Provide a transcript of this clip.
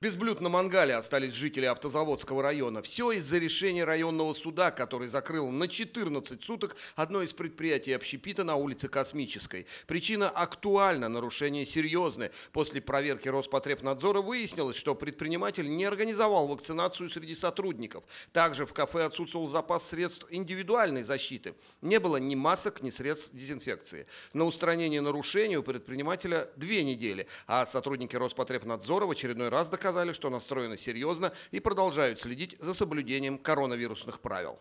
Без блюд на мангале остались жители автозаводского района. Все из-за решения районного суда, который закрыл на 14 суток одно из предприятий общепита на улице Космической. Причина актуальна, нарушение серьезное. После проверки Роспотребнадзора выяснилось, что предприниматель не организовал вакцинацию среди сотрудников. Также в кафе отсутствовал запас средств индивидуальной защиты. Не было ни масок, ни средств дезинфекции. На устранение нарушений у предпринимателя две недели, а сотрудники Роспотребнадзора в очередной раз доказали, сказали, что настроены серьезно и продолжают следить за соблюдением коронавирусных правил.